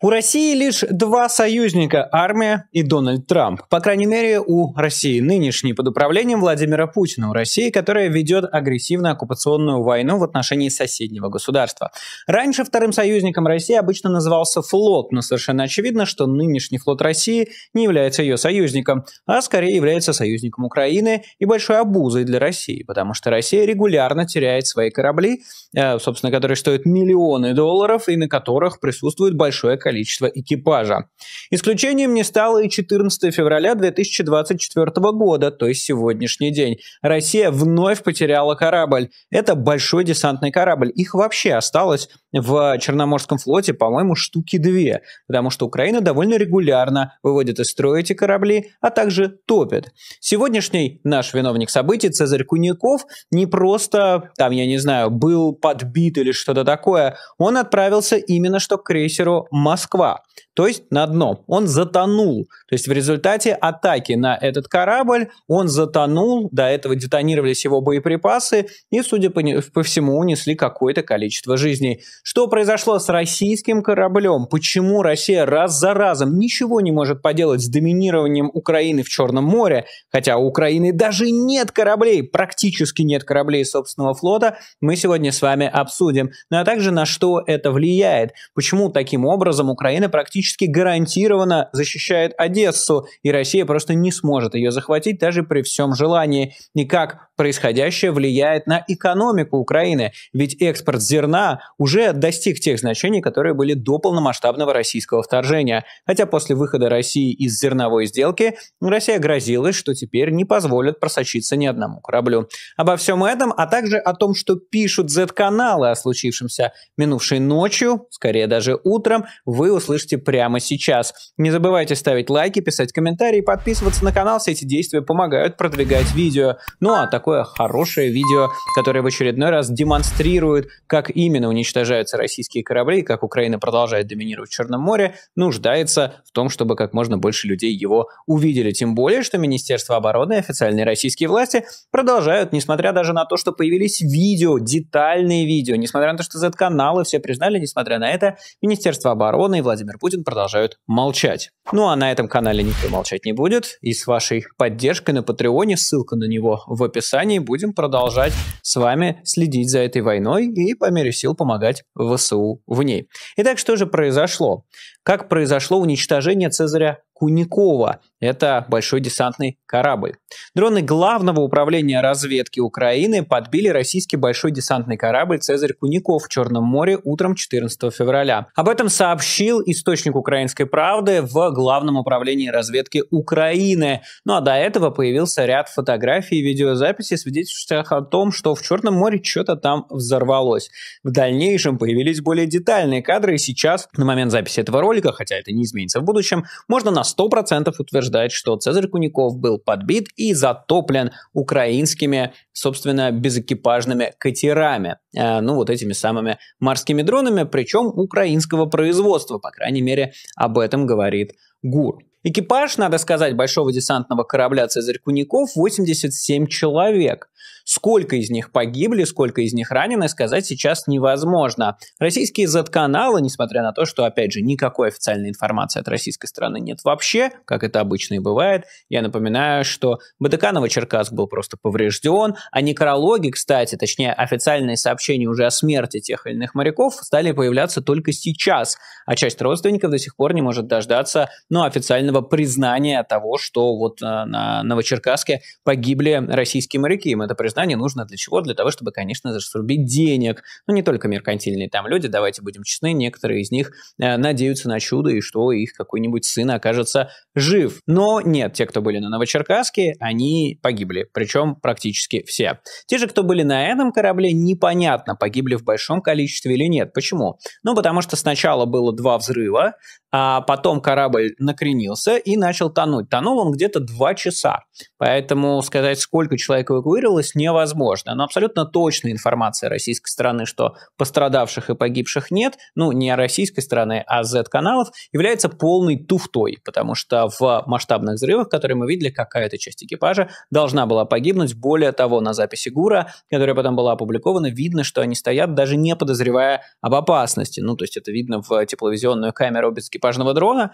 У России лишь два союзника – армия и Дональд Трамп. По крайней мере, у России нынешней под управлением Владимира Путина. У России, которая ведет агрессивно оккупационную войну в отношении соседнего государства. Раньше вторым союзником России обычно назывался флот, но совершенно очевидно, что нынешний флот России не является ее союзником, а скорее является союзником Украины и большой обузой для России, потому что Россия регулярно теряет свои корабли, э, собственно, которые стоят миллионы долларов и на которых присутствует большое количество количество экипажа. Исключением не стало и 14 февраля 2024 года, то есть сегодняшний день. Россия вновь потеряла корабль. Это большой десантный корабль. Их вообще осталось в Черноморском флоте, по-моему, штуки две, потому что Украина довольно регулярно выводит из строя эти корабли, а также топит. Сегодняшний наш виновник событий Цезарь Куняков не просто, там, я не знаю, был подбит или что-то такое, он отправился именно что к крейсеру «Москва», Москва. то есть на дно. Он затонул. То есть в результате атаки на этот корабль он затонул, до этого детонировались его боеприпасы и, судя по, по всему, унесли какое-то количество жизней. Что произошло с российским кораблем? Почему Россия раз за разом ничего не может поделать с доминированием Украины в Черном море? Хотя у Украины даже нет кораблей, практически нет кораблей собственного флота, мы сегодня с вами обсудим. Ну а также на что это влияет? Почему таким образом Украина практически практически гарантированно защищает Одессу, и Россия просто не сможет ее захватить даже при всем желании. И как происходящее влияет на экономику Украины, ведь экспорт зерна уже достиг тех значений, которые были до полномасштабного российского вторжения. Хотя после выхода России из зерновой сделки Россия грозилась, что теперь не позволят просочиться ни одному кораблю. Обо всем этом, а также о том, что пишут Z-каналы о случившемся минувшей ночью, скорее даже утром, вы услышите прямо прямо сейчас. Не забывайте ставить лайки, писать комментарии, подписываться на канал. Все эти действия помогают продвигать видео. Ну а такое хорошее видео, которое в очередной раз демонстрирует, как именно уничтожаются российские корабли, как Украина продолжает доминировать в Черном море, нуждается в том, чтобы как можно больше людей его увидели. Тем более, что Министерство обороны и официальные российские власти продолжают, несмотря даже на то, что появились видео, детальные видео, несмотря на то, что Z-каналы все признали, несмотря на это, Министерство обороны и Владимир Путин Минфин продолжают молчать. Ну а на этом канале никто молчать не будет. И с вашей поддержкой на Патреоне, ссылка на него в описании, будем продолжать с вами следить за этой войной и по мере сил помогать ВСУ в ней. Итак, что же произошло? Как произошло уничтожение Цезаря Куникова. Это большой десантный корабль. Дроны Главного управления разведки Украины подбили российский большой десантный корабль «Цезарь Куников» в Черном море утром 14 февраля. Об этом сообщил источник «Украинской правды» в Главном управлении разведки Украины. Ну а до этого появился ряд фотографий и видеозаписей, свидетельствующих о том, что в Черном море что-то там взорвалось. В дальнейшем появились более детальные кадры, и сейчас, на момент записи этого ролика, хотя это не изменится в будущем, можно на 100% утверждает, что Цезарь Куников был подбит и затоплен украинскими, собственно, безэкипажными катерами, э, ну вот этими самыми морскими дронами, причем украинского производства, по крайней мере, об этом говорит ГУР. Экипаж, надо сказать, большого десантного корабля «Цезарь Куников» 87 человек – Сколько из них погибли, сколько из них ранены, сказать сейчас невозможно. Российские Z-каналы, несмотря на то, что, опять же, никакой официальной информации от российской стороны нет вообще, как это обычно и бывает, я напоминаю, что Бадыканово-Черкасск был просто поврежден, а некрологи, кстати, точнее, официальные сообщения уже о смерти тех или иных моряков стали появляться только сейчас, а часть родственников до сих пор не может дождаться ну, официального признания того, что вот э, на Новочеркасске погибли российские моряки. Им это признание нужно для чего? Для того, чтобы, конечно же, срубить денег. Ну, не только меркантильные там люди, давайте будем честны, некоторые из них э, надеются на чудо и что их какой-нибудь сын окажется жив. Но нет, те, кто были на Новочеркасске, они погибли, причем практически все. Те же, кто были на этом корабле, непонятно, погибли в большом количестве или нет. Почему? Ну, потому что сначала было два взрыва, а потом корабль накренился и начал тонуть. Тонул он где-то 2 часа, поэтому сказать, сколько человек эвакуировалось, невозможно. Но абсолютно точная информация российской стороны, что пострадавших и погибших нет, ну, не российской стороны, а Z-каналов, является полной туфтой, потому что в масштабных взрывах, которые мы видели, какая-то часть экипажа должна была погибнуть. Более того, на записи ГУРа, которая потом была опубликована, видно, что они стоят, даже не подозревая об опасности. Ну, то есть это видно в тепловизионную камеру без экипажного дрона,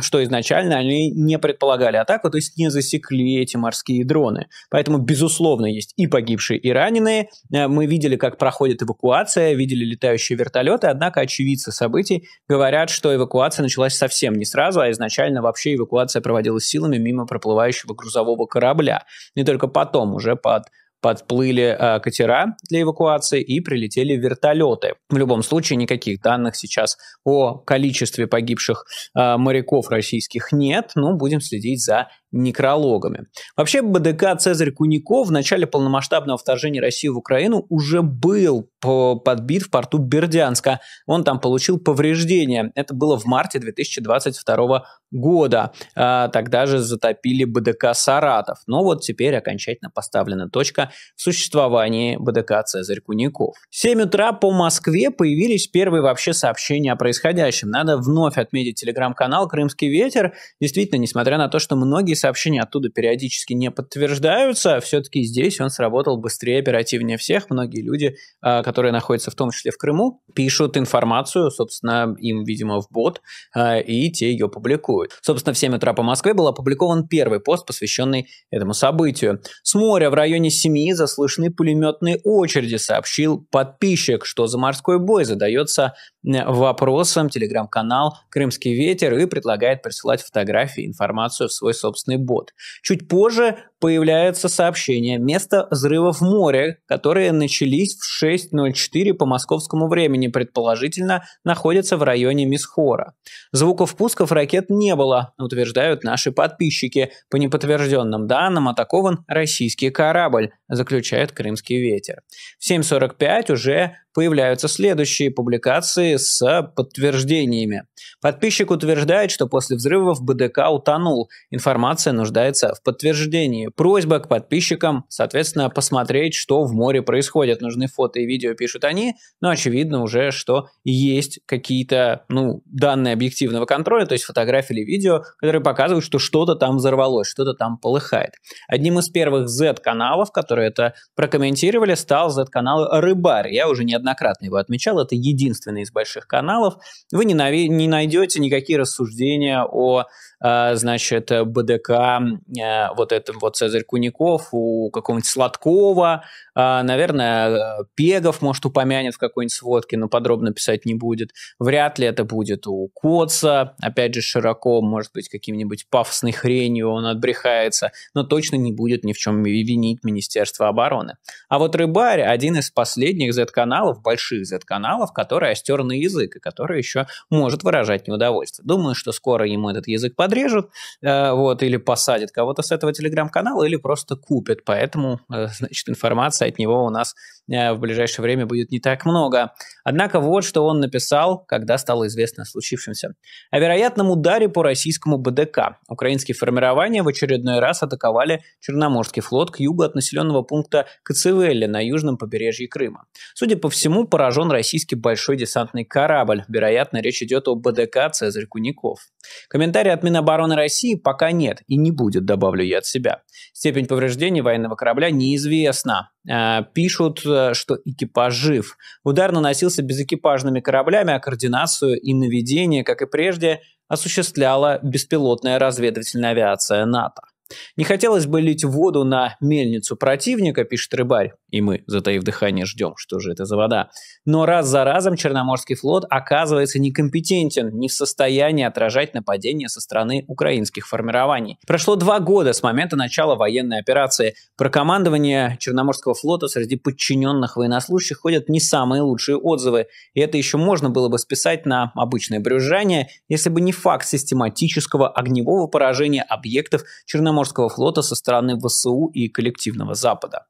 что изначально они не предполагали атаку, то есть не засекли эти морские дроны. Поэтому, безусловно, есть и погибшие, и раненые. Э, мы видели, как проходит эвакуация, видели летающие вертолеты, однако очевидцы событий говорят, что эвакуация началась совсем не сразу, а изначально вообще эвакуация проводилась силами мимо проплывающего грузового корабля. И только потом уже под подплыли э, катера для эвакуации и прилетели вертолеты. В любом случае никаких данных сейчас о количестве погибших э, моряков российских нет, но ну, будем следить за некрологами. Вообще БДК Цезарь Куников в начале полномасштабного вторжения России в Украину уже был подбит в порту Бердянска. Он там получил повреждения. Это было в марте 2022 года. Э, тогда же затопили БДК Саратов. Но вот теперь окончательно поставлена точка в существовании БДК «Цезарь Куников». В 7 утра по Москве появились первые вообще сообщения о происходящем. Надо вновь отметить телеграм-канал «Крымский ветер». Действительно, несмотря на то, что многие сообщения оттуда периодически не подтверждаются, все-таки здесь он сработал быстрее, оперативнее всех. Многие люди, а, которые находятся в том числе в Крыму, пишут информацию, собственно, им, видимо, в бот, а, и те ее публикуют. Собственно, в 7 утра по Москве был опубликован первый пост, посвященный этому событию. С моря в районе 7 СМИ заслышны пулеметные очереди, сообщил подписчик, что за морской бой задается э, вопросом телеграм-канал «Крымский ветер» и предлагает присылать фотографии, и информацию в свой собственный бот. Чуть позже появляется сообщение «Место взрыва в море», которые начались в 6.04 по московскому времени, предположительно, находится в районе Мисхора. Звуков пусков ракет не было, утверждают наши подписчики. По неподтвержденным данным атакован российский корабль заключает крымский ветер. В 7.45 уже появляются следующие публикации с подтверждениями. Подписчик утверждает, что после взрывов БДК утонул. Информация нуждается в подтверждении. Просьба к подписчикам, соответственно, посмотреть, что в море происходит. Нужны фото и видео, пишут они, но очевидно уже, что есть какие-то ну, данные объективного контроля, то есть фотографии или видео, которые показывают, что что-то там взорвалось, что-то там полыхает. Одним из первых Z-каналов, которые это прокомментировали, стал Z-канал «Рыбарь». Я уже не неоднократно его отмечал, это единственный из больших каналов. Вы не, нави- не найдете никакие рассуждения о, э, значит, БДК, э, вот этом вот Цезарь Куников, у какого-нибудь Сладкова, э, наверное, э, Пегов, может, упомянет в какой-нибудь сводке, но подробно писать не будет. Вряд ли это будет у Коца, опять же, широко, может быть, каким-нибудь пафосной хренью он отбрехается, но точно не будет ни в чем винить Министерство обороны. А вот Рыбарь, один из последних Z-каналов, каналов, больших Z-каналов, которые остерный язык и который еще может выражать неудовольствие. Думаю, что скоро ему этот язык подрежут, э, вот, или посадят кого-то с этого телеграм-канала, или просто купят. Поэтому, э, значит, информация от него у нас э, в ближайшее время будет не так много. Однако вот что он написал, когда стало известно о случившемся. О вероятном ударе по российскому БДК. Украинские формирования в очередной раз атаковали Черноморский флот к югу от населенного пункта Коцевелли на южном побережье Крыма. Судя по всему, всему, поражен российский большой десантный корабль. Вероятно, речь идет о БДК «Цезарь Куников». Комментарий от Минобороны России пока нет и не будет, добавлю я от себя. Степень повреждений военного корабля неизвестна. Э, пишут, э, что экипаж жив. Удар наносился без экипажными кораблями, а координацию и наведение, как и прежде, осуществляла беспилотная разведывательная авиация НАТО. Не хотелось бы лить воду на мельницу противника, пишет рыбарь, и мы, затаив дыхание, ждем, что же это за вода. Но раз за разом Черноморский флот оказывается некомпетентен, не в состоянии отражать нападение со стороны украинских формирований. Прошло два года с момента начала военной операции. Про командование Черноморского флота среди подчиненных военнослужащих ходят не самые лучшие отзывы, и это еще можно было бы списать на обычное брюзжание, если бы не факт систематического огневого поражения объектов Черноморского Черноморского флота со стороны ВСУ и коллективного Запада.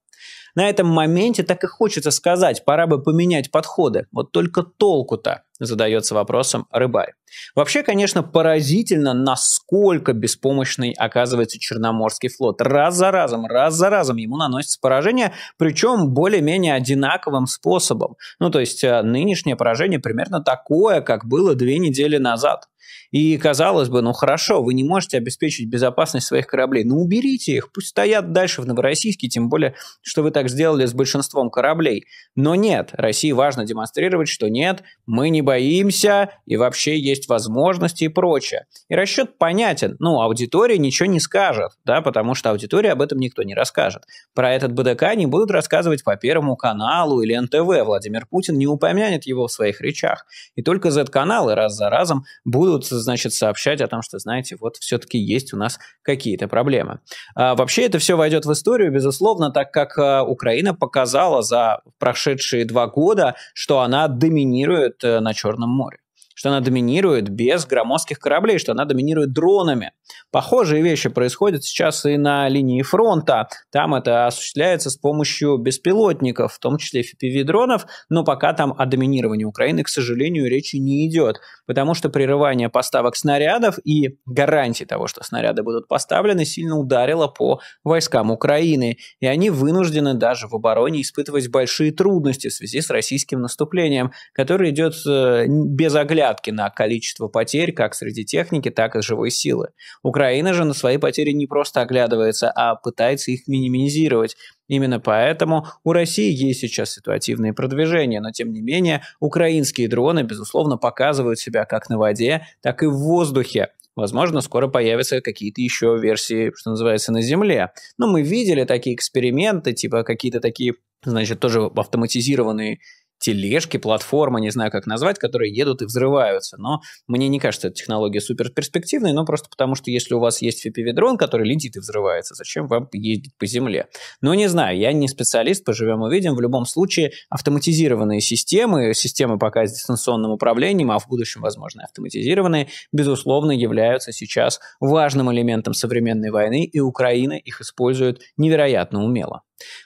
На этом моменте так и хочется сказать, пора бы поменять подходы. Вот только толку-то, задается вопросом рыбарь. Вообще, конечно, поразительно, насколько беспомощный оказывается Черноморский флот. Раз за разом, раз за разом ему наносится поражение, причем более-менее одинаковым способом. Ну, то есть э, нынешнее поражение примерно такое, как было две недели назад. И казалось бы, ну хорошо, вы не можете обеспечить безопасность своих кораблей, ну уберите их, пусть стоят дальше в Новороссийске, тем более, что вы так сделали с большинством кораблей. Но нет, России важно демонстрировать, что нет, мы не боимся, и вообще есть есть возможности и прочее. И расчет понятен, ну, аудитория ничего не скажет, да, потому что аудитория об этом никто не расскажет. Про этот БДК не будут рассказывать по Первому каналу или НТВ, Владимир Путин не упомянет его в своих речах. И только Z-каналы раз за разом будут, значит, сообщать о том, что, знаете, вот все-таки есть у нас какие-то проблемы. А, вообще это все войдет в историю, безусловно, так как а, Украина показала за прошедшие два года, что она доминирует э, на Черном море что она доминирует без громоздких кораблей, что она доминирует дронами. Похожие вещи происходят сейчас и на линии фронта. Там это осуществляется с помощью беспилотников, в том числе FPV-дронов, но пока там о доминировании Украины, к сожалению, речи не идет, потому что прерывание поставок снарядов и гарантии того, что снаряды будут поставлены, сильно ударило по войскам Украины, и они вынуждены даже в обороне испытывать большие трудности в связи с российским наступлением, которое идет э, без оглядки взятки на количество потерь как среди техники, так и живой силы. Украина же на свои потери не просто оглядывается, а пытается их минимизировать. Именно поэтому у России есть сейчас ситуативные продвижения, но тем не менее украинские дроны, безусловно, показывают себя как на воде, так и в воздухе. Возможно, скоро появятся какие-то еще версии, что называется, на Земле. Но мы видели такие эксперименты, типа какие-то такие, значит, тоже автоматизированные тележки, платформы, не знаю, как назвать, которые едут и взрываются. Но мне не кажется, эта технология супер перспективная, но просто потому, что если у вас есть FPV-дрон, который летит и взрывается, зачем вам ездить по земле? Ну, не знаю, я не специалист, поживем увидим. В любом случае, автоматизированные системы, системы пока с дистанционным управлением, а в будущем, возможно, автоматизированные, безусловно, являются сейчас важным элементом современной войны, и Украина их использует невероятно умело.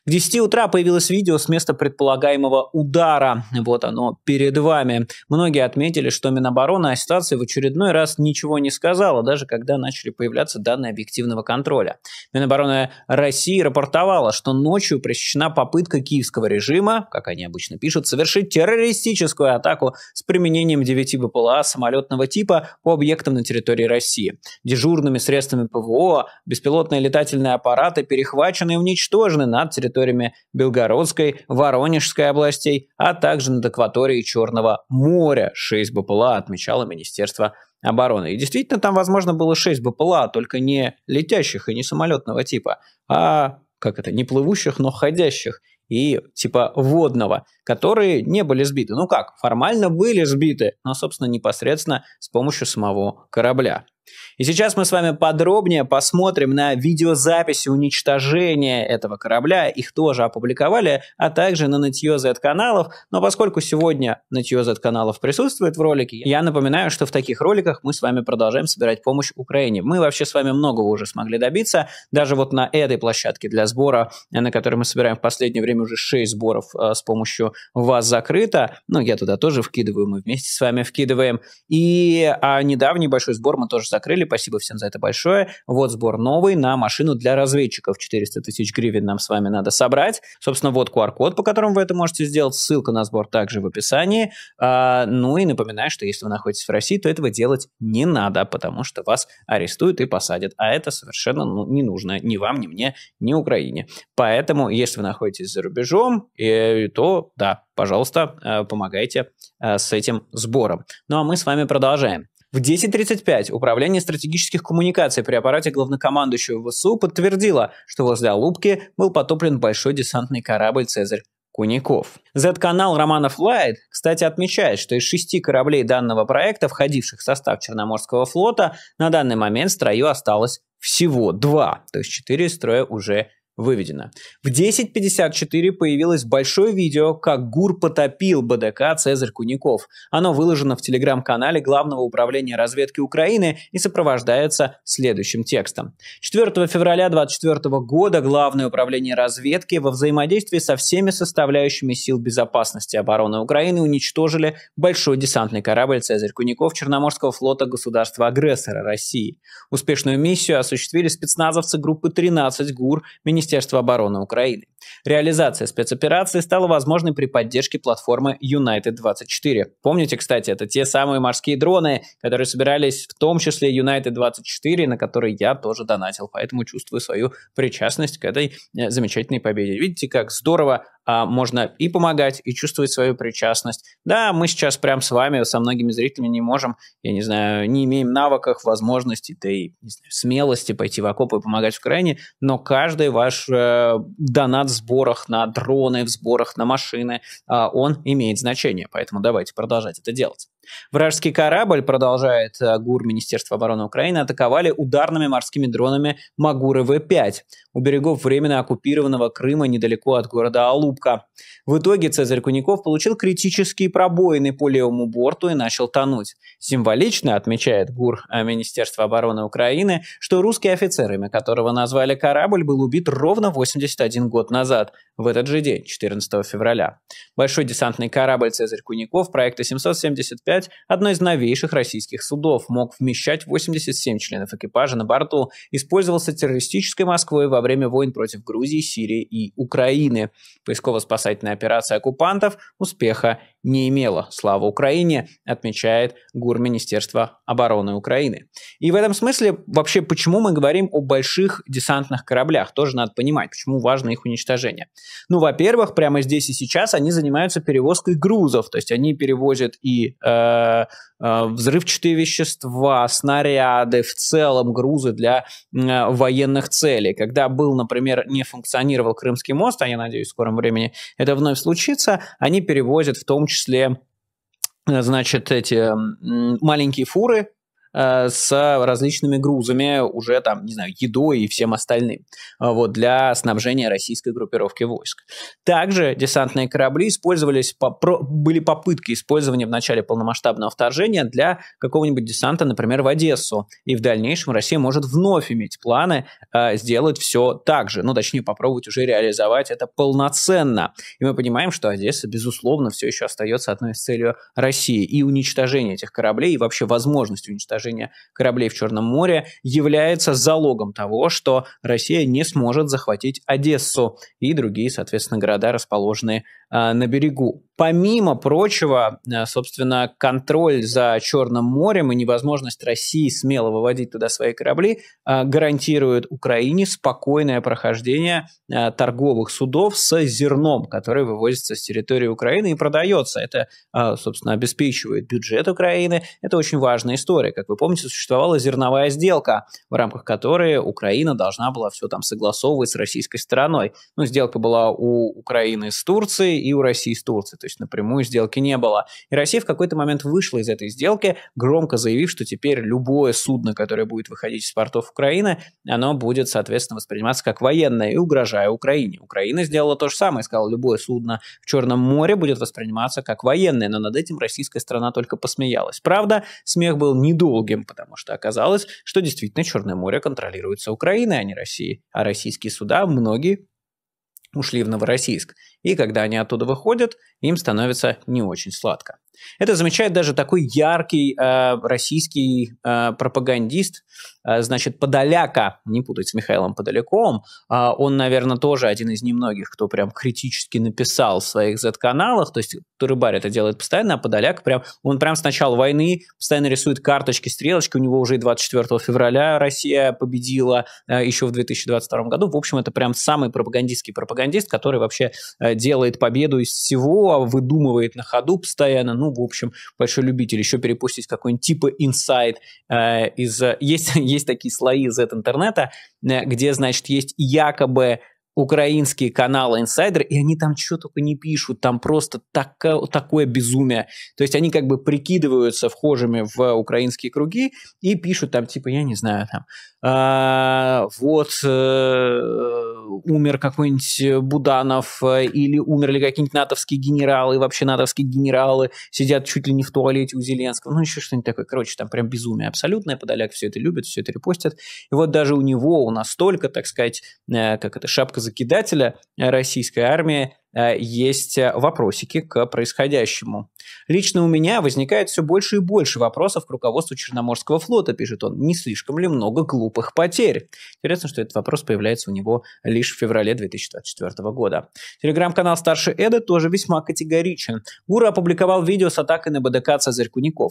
К 10 утра появилось видео с места предполагаемого удара. Вот оно перед вами. Многие отметили, что Минобороны о ситуации в очередной раз ничего не сказала, даже когда начали появляться данные объективного контроля. Минобороны России рапортовала, что ночью пресечена попытка киевского режима, как они обычно пишут, совершить террористическую атаку с применением 9 БПЛА самолетного типа по объектам на территории России. Дежурными средствами ПВО беспилотные летательные аппараты перехвачены и уничтожены на над территориями Белгородской, Воронежской областей, а также над акваторией Черного моря. 6 БПЛА отмечало Министерство обороны. И действительно, там, возможно, было 6 БПЛА, только не летящих и не самолетного типа, а как это, не плывущих, но ходящих и типа водного, которые не были сбиты. Ну как, формально были сбиты, но, собственно, непосредственно с помощью самого корабля. И сейчас мы с вами подробнее посмотрим на видеозаписи уничтожения этого корабля, их тоже опубликовали, а также на нытье Z-каналов. Но поскольку сегодня нытье Z-каналов присутствует в ролике, я напоминаю, что в таких роликах мы с вами продолжаем собирать помощь Украине. Мы вообще с вами многого уже смогли добиться, даже вот на этой площадке для сбора, на которой мы собираем в последнее время уже 6 сборов а, с помощью вас закрыто. Ну, я туда тоже вкидываю, мы вместе с вами вкидываем. И а, недавний большой сбор мы тоже закрыли, спасибо всем за это большое. Вот сбор новый на машину для разведчиков. 400 тысяч гривен нам с вами надо собрать. Собственно, вот QR-код, по которому вы это можете сделать. Ссылка на сбор также в описании. А, ну и напоминаю, что если вы находитесь в России, то этого делать не надо, потому что вас арестуют и посадят. А это совершенно ну, не нужно ни вам, ни мне, ни Украине. Поэтому, если вы находитесь за рубежом, э, то да, пожалуйста, э, помогайте э, с этим сбором. Ну а мы с вами продолжаем. В 10.35 Управление стратегических коммуникаций при аппарате главнокомандующего ВСУ подтвердило, что возле Алубки был потоплен большой десантный корабль «Цезарь». Куников. Z-канал Романов Лайт, кстати, отмечает, что из шести кораблей данного проекта, входивших в состав Черноморского флота, на данный момент в строю осталось всего два, то есть четыре строя уже выведено. В 10.54 появилось большое видео, как ГУР потопил БДК «Цезарь Куников». Оно выложено в телеграм-канале Главного управления разведки Украины и сопровождается следующим текстом. 4 февраля 2024 года Главное управление разведки во взаимодействии со всеми составляющими сил безопасности обороны Украины уничтожили большой десантный корабль «Цезарь Куников» Черноморского флота государства-агрессора России. Успешную миссию осуществили спецназовцы группы 13 ГУР, Министерства Министерства обороны Украины. Реализация спецоперации стала возможной при поддержке платформы United24. Помните, кстати, это те самые морские дроны, которые собирались в том числе United24, на которые я тоже донатил, поэтому чувствую свою причастность к этой э, замечательной победе. Видите, как здорово а, можно и помогать, и чувствовать свою причастность. Да, мы сейчас прям с вами, со многими зрителями не можем, я не знаю, не имеем навыков, возможностей, да и не знаю, смелости пойти в окопы и помогать в Украине, но каждый ваш э, донат в сборах на дроны, в сборах на машины, а он имеет значение. Поэтому давайте продолжать это делать. Вражеский корабль, продолжает э, ГУР Министерства обороны Украины, атаковали ударными морскими дронами Магуры В-5 у берегов временно оккупированного Крыма недалеко от города Алубка. В итоге Цезарь Куников получил критические пробоины по левому борту и начал тонуть. Символично, отмечает ГУР э, Министерства обороны Украины, что русский офицер, имя которого назвали корабль, был убит ровно 81 год назад, в этот же день, 14 февраля. Большой десантный корабль «Цезарь Куников» проекта 775 ил одно из новейших российских судов, мог вмещать 87 членов экипажа на борту, использовался террористической Москвой во время войн против Грузии, Сирии и Украины. Поисково-спасательная операция оккупантов успеха не имела. Слава Украине, отмечает ГУР Министерства обороны Украины. И в этом смысле вообще, почему мы говорим о больших десантных кораблях, тоже надо понимать, почему важно их уничтожение. Ну, во-первых, прямо здесь и сейчас они занимаются перевозкой грузов, то есть они перевозят и э, Э, взрывчатые вещества, снаряды, в целом грузы для э, военных целей. Когда был, например, не функционировал Крымский мост, а я надеюсь в скором времени это вновь случится, они перевозят в том числе э, значит, эти маленькие фуры, Э, с различными грузами, уже там, не знаю, едой и всем остальным, э, вот, для снабжения российской группировки войск. Также десантные корабли использовались, попро- были попытки использования в начале полномасштабного вторжения для какого-нибудь десанта, например, в Одессу. И в дальнейшем Россия может вновь иметь планы э, сделать все так же, ну, точнее, попробовать уже реализовать это полноценно. И мы понимаем, что Одесса, безусловно, все еще остается одной из целей России. И уничтожение этих кораблей, и вообще возможность уничтожения уничтожения кораблей в Черном море является залогом того, что Россия не сможет захватить Одессу и другие, соответственно, города, расположенные э, на берегу. Помимо прочего, э, собственно, контроль за Черным морем и невозможность России смело выводить туда свои корабли э, гарантирует Украине спокойное прохождение э, торговых судов с зерном, которое вывозится с территории Украины и продается. Это, собственно, обеспечивает бюджет Украины. Это очень важная история. Как вы помните, существовала зерновая сделка, в рамках которой Украина должна была все там согласовывать с российской стороной. Ну, сделка была у Украины с Турцией и у России с Турцией есть напрямую сделки не было. И Россия в какой-то момент вышла из этой сделки, громко заявив, что теперь любое судно, которое будет выходить из портов Украины, оно будет, соответственно, восприниматься как военное и угрожая Украине. Украина сделала то же самое, сказала, любое судно в Черном море будет восприниматься как военное, но над этим российская страна только посмеялась. Правда, смех был недолгим, потому что оказалось, что действительно Черное море контролируется Украиной, а не Россией. А российские суда многие ушли в Новороссийск и когда они оттуда выходят, им становится не очень сладко. Это замечает даже такой яркий э, российский э, пропагандист, э, значит, Подоляка, не путать с Михаилом Подоляковым, э, он, наверное, тоже один из немногих, кто прям критически написал в своих Z-каналах, то есть Турыбарь это делает постоянно, а Подоляк прям, он прям с начала войны постоянно рисует карточки, стрелочки, у него уже и 24 февраля Россия победила э, еще в 2022 году, в общем, это прям самый пропагандистский пропагандист, который вообще э, Э, делает победу из всего, а выдумывает на ходу постоянно. Ну, в общем, большой любитель. Еще перепустить какой-нибудь типа инсайт. Э, из... Э, есть, есть такие слои из интернета, где, значит, есть якобы украинские каналы Insider и они там что только не пишут, там просто так, такое безумие. То есть они как бы прикидываются вхожими в украинские круги и пишут там типа, я не знаю, там, а, вот э, умер какой-нибудь Буданов э, или умерли какие-нибудь натовские генералы, вообще натовские генералы сидят чуть ли не в туалете у Зеленского, ну еще что-нибудь такое. Короче, там прям безумие абсолютное, Подоляк все это любит, все это репостят. И вот даже у него, у нас только, так сказать, э, как это, шапка закидателя э, российской армии Э, есть э, вопросики к происходящему. Лично у меня возникает все больше и больше вопросов к руководству Черноморского флота, пишет он. Не слишком ли много глупых потерь? Интересно, что этот вопрос появляется у него лишь в феврале 2024 года. Телеграм-канал «Старше Эда» тоже весьма категоричен. Гура опубликовал видео с атакой на БДК Цезарь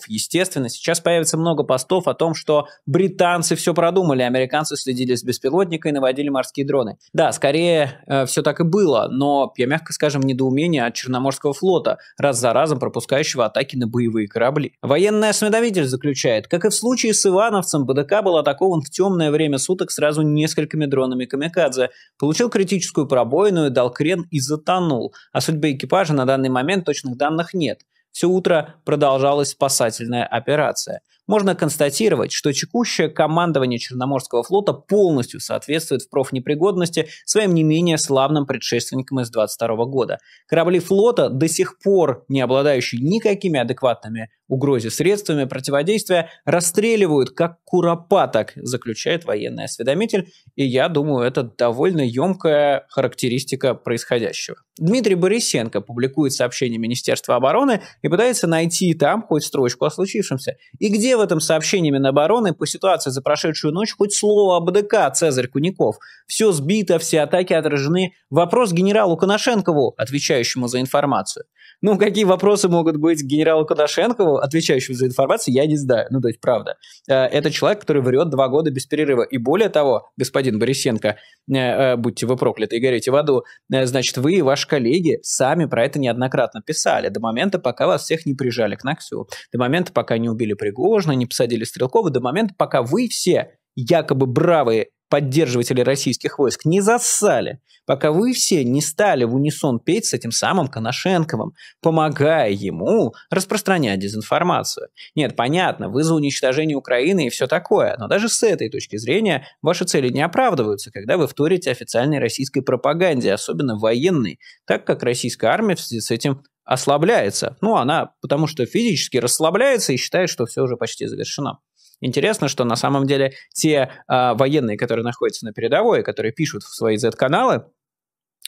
Естественно, сейчас появится много постов о том, что британцы все продумали, американцы следили с беспилотникой и наводили морские дроны. Да, скорее э, все так и было, но я мягко скажем, недоумение от Черноморского флота, раз за разом пропускающего атаки на боевые корабли. Военный осведомитель заключает, как и в случае с Ивановцем, БДК был атакован в темное время суток сразу несколькими дронами «Камикадзе», получил критическую пробоину и дал крен и затонул. О судьбе экипажа на данный момент точных данных нет. Все утро продолжалась спасательная операция. Можно констатировать, что текущее командование Черноморского флота полностью соответствует в профнепригодности своим не менее славным предшественникам из 22 года. Корабли флота, до сих пор не обладающие никакими адекватными угрозе средствами противодействия расстреливают как куропаток, заключает военный осведомитель, и я думаю, это довольно емкая характеристика происходящего. Дмитрий Борисенко публикует сообщение Министерства обороны и пытается найти там хоть строчку о случившемся. И где в этом сообщении Минобороны по ситуации за прошедшую ночь хоть слово об АДК Цезарь Куников. Все сбито, все атаки отражены. Вопрос генералу Коношенкову, отвечающему за информацию. Ну, какие вопросы могут быть генералу Коношенкову, отвечающему за информацию, я не знаю. Ну, то есть, правда. Э, это человек, который врет два года без перерыва. И более того, господин Борисенко, э, э, будьте вы прокляты и горите в аду, значит, вы и ваши коллеги сами про это неоднократно писали. До момента, пока вас всех не прижали к Наксю. До момента, пока не убили Пригожина Возможно, не посадили Стрелкова до момента, пока вы все, якобы бравые поддерживатели российских войск, не засали, пока вы все не стали в унисон петь с этим самым Коношенковым, помогая ему распространять дезинформацию. Нет, понятно, вы за уничтожение Украины и все такое, но даже с этой точки зрения ваши цели не оправдываются, когда вы вторите официальной российской пропаганде, особенно военной, так как российская армия в связи с этим ослабляется. Ну, она потому что физически расслабляется и считает, что все уже почти завершено. Интересно, что на самом деле те э, военные, которые находятся на передовой, которые пишут в свои Z-каналы,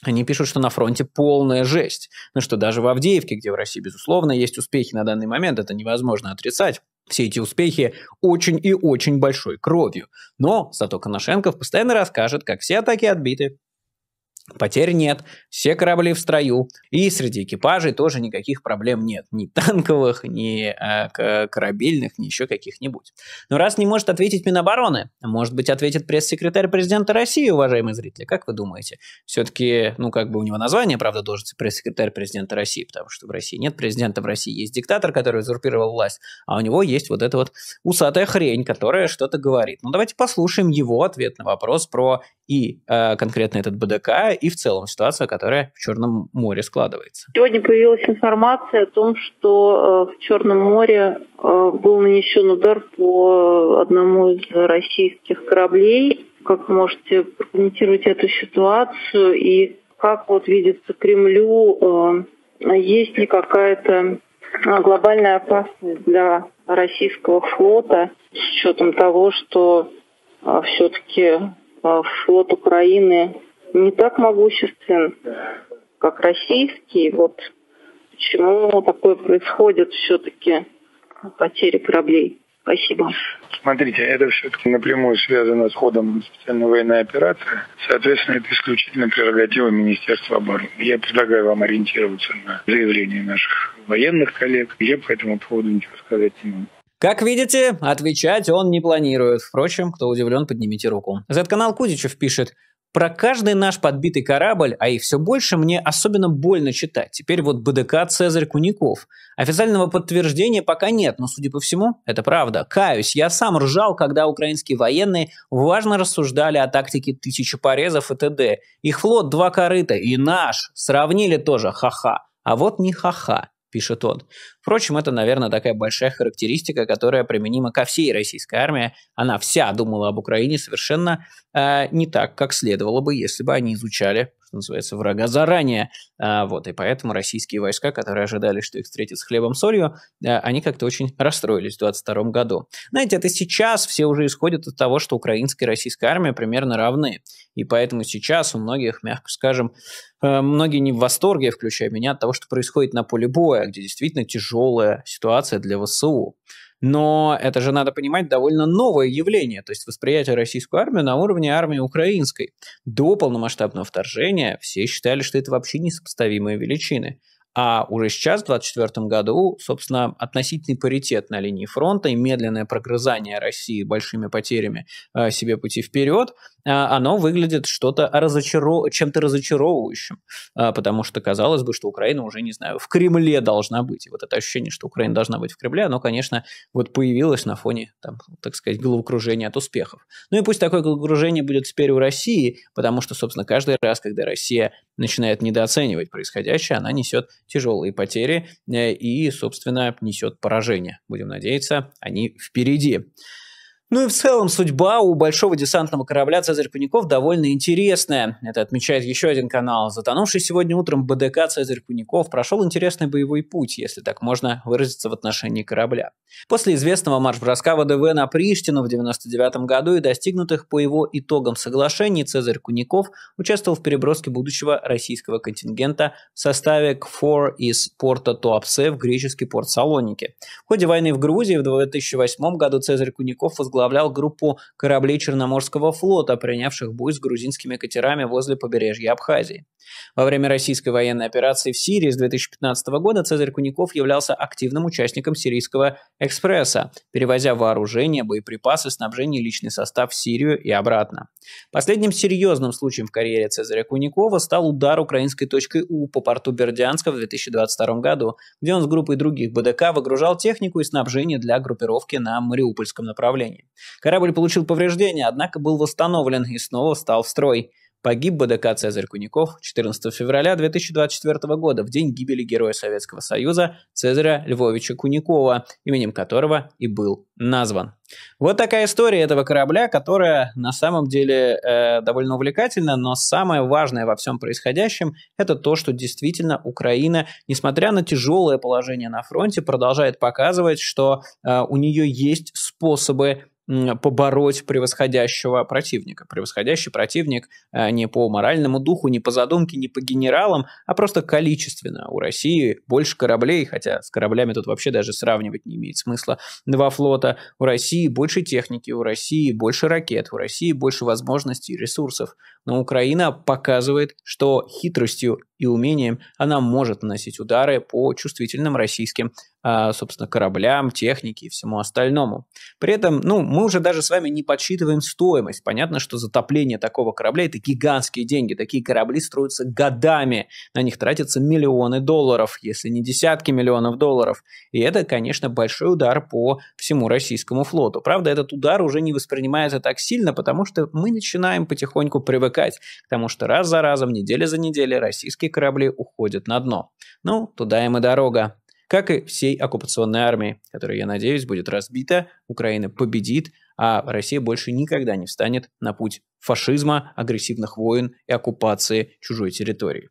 они пишут, что на фронте полная жесть. Ну что даже в Авдеевке, где в России, безусловно, есть успехи на данный момент, это невозможно отрицать. Все эти успехи очень и очень большой кровью. Но зато Коношенков постоянно расскажет, как все атаки отбиты, Потерь нет, все корабли в строю, и среди экипажей тоже никаких проблем нет, ни танковых, ни э, корабельных, ни еще каких-нибудь. Но раз не может ответить Минобороны, может быть, ответит пресс-секретарь президента России, уважаемые зрители, как вы думаете? Все-таки, ну, как бы у него название, правда, должен быть пресс-секретарь президента России, потому что в России нет президента, в России есть диктатор, который узурпировал власть, а у него есть вот эта вот усатая хрень, которая что-то говорит. Ну, давайте послушаем его ответ на вопрос про и э, конкретно этот БДК, и в целом ситуация, которая в Черном море складывается. Сегодня появилась информация о том, что э, в Черном море э, был нанесен удар по одному из российских кораблей. Как можете прокомментировать эту ситуацию и как вот видится Кремлю, э, есть ли какая-то глобальная опасность для российского флота с учетом того, что все-таки флот Украины не так могуществен, как российский. Вот почему такое происходит все-таки потери кораблей. Спасибо. Смотрите, это все-таки напрямую связано с ходом специальной военной операции. Соответственно, это исключительно прерогатива Министерства обороны. Я предлагаю вам ориентироваться на заявление наших военных коллег. Я по этому поводу ничего сказать не могу. Как видите, отвечать он не планирует. Впрочем, кто удивлен, поднимите руку. Z-канал Кузичев пишет. Про каждый наш подбитый корабль, а их все больше, мне особенно больно читать. Теперь вот БДК «Цезарь Куников». Официального подтверждения пока нет, но, судя по всему, это правда. Каюсь, я сам ржал, когда украинские военные важно рассуждали о тактике тысячи порезов и т.д. Их флот два корыта, и наш. Сравнили тоже, ха-ха. А вот не ха-ха пишет он. Впрочем, это, наверное, такая большая характеристика, которая применима ко всей российской армии. Она вся думала об Украине совершенно э, не так, как следовало бы, если бы они изучали что называется, врага заранее. А, вот, и поэтому российские войска, которые ожидали, что их встретят с хлебом солью, а, они как-то очень расстроились в 22 году. Знаете, это сейчас все уже исходят от того, что украинская и российская армия примерно равны. И поэтому сейчас у многих, мягко скажем, э, многие не в восторге, включая меня, от того, что происходит на поле боя, где действительно тяжелая ситуация для ВСУ. Но это же надо понимать довольно новое явление, то есть восприятие российской армии на уровне армии украинской. До полномасштабного вторжения все считали, что это вообще несопоставимые величины. А уже сейчас, в 2024 году, собственно, относительный паритет на линии фронта и медленное прогрызание России большими потерями э, себе пути вперед а, оно выглядит что-то разочаро... чем-то разочаровывающим, а, потому что казалось бы, что Украина уже, не знаю, в Кремле должна быть. И вот это ощущение, что Украина должна быть в Кремле, оно, конечно, вот появилось на фоне, там, так сказать, головокружения от успехов. Ну и пусть такое головокружение будет теперь у России, потому что, собственно, каждый раз, когда Россия начинает недооценивать происходящее, она несет тяжелые потери э, и, собственно, несет поражение. Будем надеяться, они впереди. Ну и в целом судьба у большого десантного корабля «Цезарь Куников» довольно интересная. Это отмечает еще один канал. Затонувший сегодня утром БДК «Цезарь Куников» прошел интересный боевой путь, если так можно выразиться в отношении корабля. После известного марш-броска ВДВ на Приштину в 1999 году и достигнутых по его итогам соглашений Цезарь Куников участвовал в переброске будущего российского контингента в составе КФОР из порта Туапсе в греческий порт Салоники. В ходе войны в Грузии в 2008 году Цезарь Куников возглавлял возглавлял группу кораблей Черноморского флота, принявших бой с грузинскими катерами возле побережья Абхазии. Во время российской военной операции в Сирии с 2015 года Цезарь Куников являлся активным участником сирийского «Экспресса», перевозя вооружение, боеприпасы, снабжение и личный состав в Сирию и обратно. Последним серьезным случаем в карьере Цезаря Куникова стал удар украинской точкой У по порту Бердянска в 2022 году, где он с группой других БДК выгружал технику и снабжение для группировки на Мариупольском направлении. Корабль получил повреждения, однако был восстановлен и снова встал в строй. Погиб БДК «Цезарь Куников» 14 февраля 2024 года, в день гибели Героя Советского Союза Цезаря Львовича Куникова, именем которого и был назван. Вот такая история этого корабля, которая на самом деле э, довольно увлекательна, но самое важное во всем происходящем – это то, что действительно Украина, несмотря на тяжелое положение на фронте, продолжает показывать, что э, у нее есть способы побороть превосходящего противника. Превосходящий противник э, не по моральному духу, не по задумке, не по генералам, а просто количественно. У России больше кораблей, хотя с кораблями тут вообще даже сравнивать не имеет смысла. Два флота. У России больше техники, у России больше ракет, у России больше возможностей и ресурсов. Но Украина показывает, что хитростью и умением она может наносить удары по чувствительным российским, а, собственно, кораблям, технике и всему остальному. При этом, ну, мы уже даже с вами не подсчитываем стоимость. Понятно, что затопление такого корабля – это гигантские деньги. Такие корабли строятся годами. На них тратятся миллионы долларов, если не десятки миллионов долларов. И это, конечно, большой удар по всему российскому флоту. Правда, этот удар уже не воспринимается так сильно, потому что мы начинаем потихоньку привыкать к тому, что раз за разом, неделя за неделей российские и корабли уходят на дно. Ну, туда им и дорога. Как и всей оккупационной армии, которая, я надеюсь, будет разбита, Украина победит, а Россия больше никогда не встанет на путь фашизма, агрессивных войн и оккупации чужой территории.